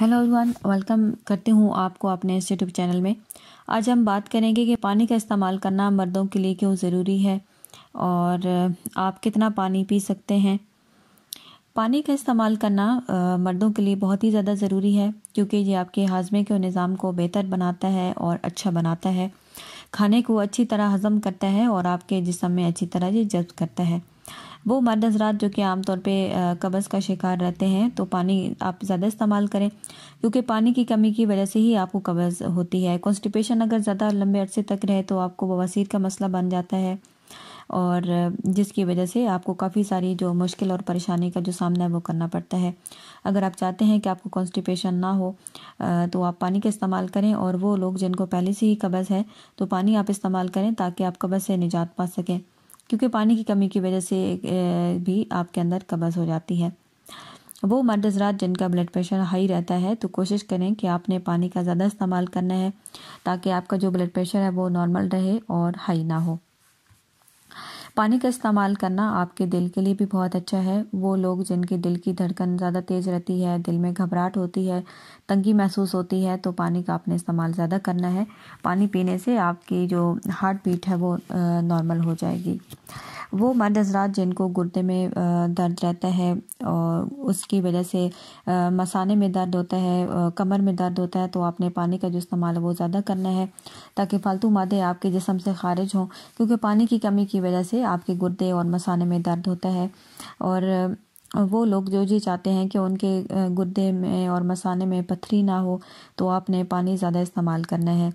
hello everyone welcome करती हूँ आपको अपने इस यूट्यूब चैनल में आज हम बात करेंगे कि पानी का इस्तेमाल करना मर्दों के लिए क्यों ज़रूरी है और आप कितना पानी पी सकते हैं पानी का इस्तेमाल करना मर्दों के लिए बहुत ही ज़्यादा ज़रूरी है क्योंकि ये आपके हाजमे के निज़ाम को बेहतर बनाता है और अच्छा बनाता है खाने को अच्छी तरह हज़म करता है और आपके जिसम में अच्छी तरह ये जज्ब करता है वो मर्द हजरात जो कि आमतौर पर कब्ज़ का शिकार रहते हैं तो पानी आप ज़्यादा इस्तेमाल करें क्योंकि पानी की कमी की वजह से ही आपको कब्ज़ होती है कॉन्स्टिपेशन अगर ज़्यादा लंबे अरसे तक रहे तो आपको बवासीर का मसला बन जाता है और जिसकी वजह से आपको काफ़ी सारी जो मुश्किल और परेशानी का जो सामना है वो करना पड़ता है अगर आप चाहते हैं कि आपको कॉन्स्टिपेशन ना हो तो आप पानी का इस्तेमाल करें और वो लोग जिनको पहले से ही कब्ज़ है तो पानी आप इस्तेमाल करें ताकि आप कब्ज़ से निजात पा सकें क्योंकि पानी की कमी की वजह से भी आपके अंदर कब्ज़ हो जाती है वो मर्द हजरात जिनका ब्लड प्रेशर हाई रहता है तो कोशिश करें कि आपने पानी का ज़्यादा इस्तेमाल करना है ताकि आपका जो ब्लड प्रेशर है वो नॉर्मल रहे और हाई ना हो पानी का इस्तेमाल करना आपके दिल के लिए भी बहुत अच्छा है वो लोग जिनके दिल की धड़कन ज़्यादा तेज़ रहती है दिल में घबराहट होती है तंगी महसूस होती है तो पानी का आपने इस्तेमाल ज़्यादा करना है पानी पीने से आपकी जो हार्ट बीट है वो नॉर्मल हो जाएगी वो मर्द हजरात जिनको गुर्दे में दर्द रहता है और उसकी वजह से मसाने में दर्द होता है कमर में दर्द होता है तो आपने पानी का जो इस्तेमाल है वो ज़्यादा करना है ताकि फालतू मादे आपके जिसम से खारिज हों क्योंकि पानी की कमी की वजह से आपके गुर्दे और मसाने में दर्द होता है और वो लोग जो जी चाहते हैं कि उनके गुर्दे में और मसाने में पथरी ना हो तो आपने पानी ज़्यादा इस्तेमाल करना है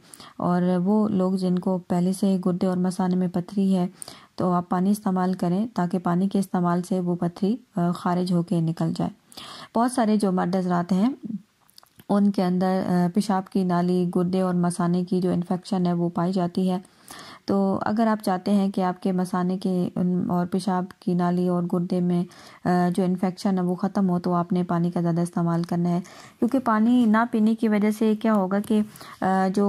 और वो लोग जिनको पहले से गुर्दे और मसाने में पथरी है तो आप पानी इस्तेमाल करें ताकि पानी के इस्तेमाल से वो पथरी खारिज होकर निकल जाए बहुत सारे जो मर्द हजरात हैं उनके अंदर पेशाब की नाली गुर्दे और मसाने की जो इन्फेक्शन है वो पाई जाती है तो अगर आप चाहते हैं कि आपके मसाने के और पेशाब की नाली और गुर्दे में जो इन्फेक्शन है वो ख़त्म हो तो आपने पानी का ज़्यादा इस्तेमाल करना है क्योंकि पानी ना पीने की वजह से क्या होगा कि जो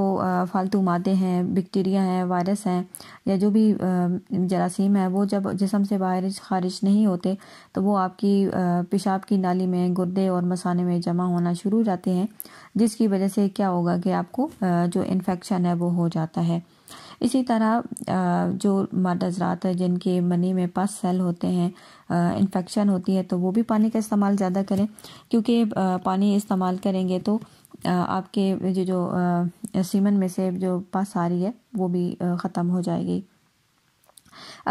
फालतू मादे हैं बैक्टीरिया हैं वायरस हैं या जो भी जरासीम है वो जब जिसम से बाहर खारिज नहीं होते तो वो आपकी पेशाब की नाली में गुर्दे और मसाने में जमा होना शुरू हो जाते हैं जिसकी वजह से क्या होगा कि आपको जो इन्फेक्शन है वो हो जाता है इसी तरह जो हजरात है जिनके मनी में पस सेल होते हैं इन्फेक्शन होती है तो वो भी पानी का इस्तेमाल ज़्यादा करें क्योंकि पानी इस्तेमाल करेंगे तो आपके जो जो सीमन में से जो पस आ रही है वो भी ख़त्म हो जाएगी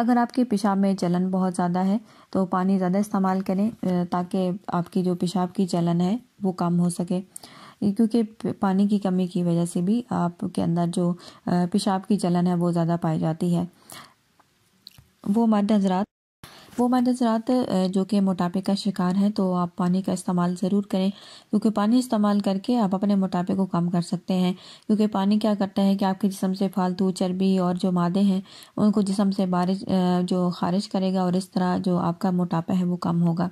अगर आपके पेशाब में जलन बहुत ज़्यादा है तो पानी ज़्यादा इस्तेमाल करें ताकि आपकी जो पेशाब की जलन है वो कम हो सके क्योंकि पानी की कमी की वजह से भी आपके अंदर जो पेशाब की जलन है वो ज़्यादा पाई जाती है वो मर्द हजरात वो मर्द हजरात जो कि मोटापे का शिकार हैं तो आप पानी का इस्तेमाल ज़रूर करें क्योंकि पानी इस्तेमाल करके आप अपने मोटापे को कम कर सकते हैं क्योंकि पानी क्या करता है कि आपके जिसम से फालतू चर्बी और जो मादे हैं उनको जिसम से बारिश जो खारिज करेगा और इस तरह जो आपका मोटापा है वो कम होगा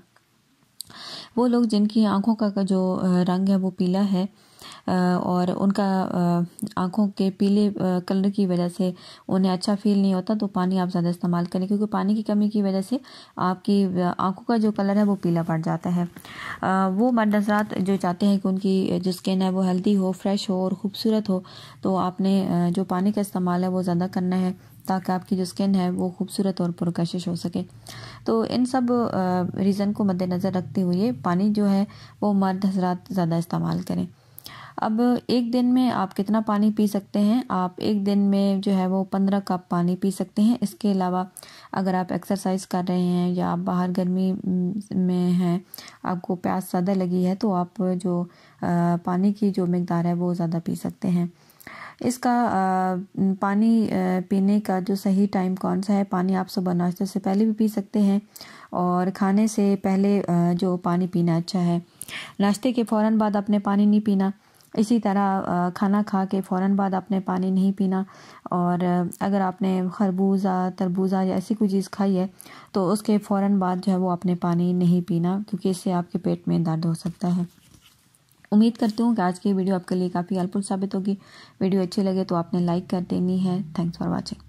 वो लोग जिनकी आंखों का जो रंग है वो पीला है और उनका आँखों के पीले कलर की वजह से उन्हें अच्छा फील नहीं होता तो पानी आप ज़्यादा इस्तेमाल करें क्योंकि पानी की कमी की वजह से आपकी आँखों का जो कलर है वो पीला पड़ जाता है वो मर्द हजरात जो चाहते हैं कि उनकी जो स्किन है वो हेल्दी हो फ्रेश हो और ख़ूबसूरत हो तो आपने जो पानी का इस्तेमाल है वो ज़्यादा करना है ताकि आपकी जो स्किन है वो खूबसूरत और पुरकशिश हो सके तो इन सब रीज़न को मद्देनज़र रखते हुए पानी जो है वो मर्द हजरात ज़्यादा इस्तेमाल करें अब एक दिन में आप कितना पानी पी सकते हैं आप एक दिन में जो है वो पंद्रह कप पानी पी सकते हैं इसके अलावा अगर आप एक्सरसाइज कर रहे हैं या आप बाहर गर्मी में हैं आपको प्यास ज़्यादा लगी है तो आप जो आ, पानी की जो मकदार है वो ज़्यादा पी सकते हैं इसका आ, पानी आ, पीने का जो सही टाइम कौन सा है पानी आप सुबह नाश्ते से पहले भी पी सकते हैं और खाने से पहले जो पानी पीना अच्छा है नाश्ते के फ़ौर बाद आपने पानी नहीं पीना इसी तरह खाना खा के फ़ौर बाद आपने पानी नहीं पीना और अगर आपने खरबूजा तरबूजा या ऐसी कोई चीज़ खाई है तो उसके फ़ौर बाद जो है वो आपने पानी नहीं पीना क्योंकि इससे आपके पेट में दर्द हो सकता है उम्मीद करती हूँ कि आज की वीडियो आपके लिए काफ़ी हेल्पफुल साबित होगी वीडियो अच्छी लगे तो आपने लाइक कर देनी है थैंक्स फॉर वॉचिंग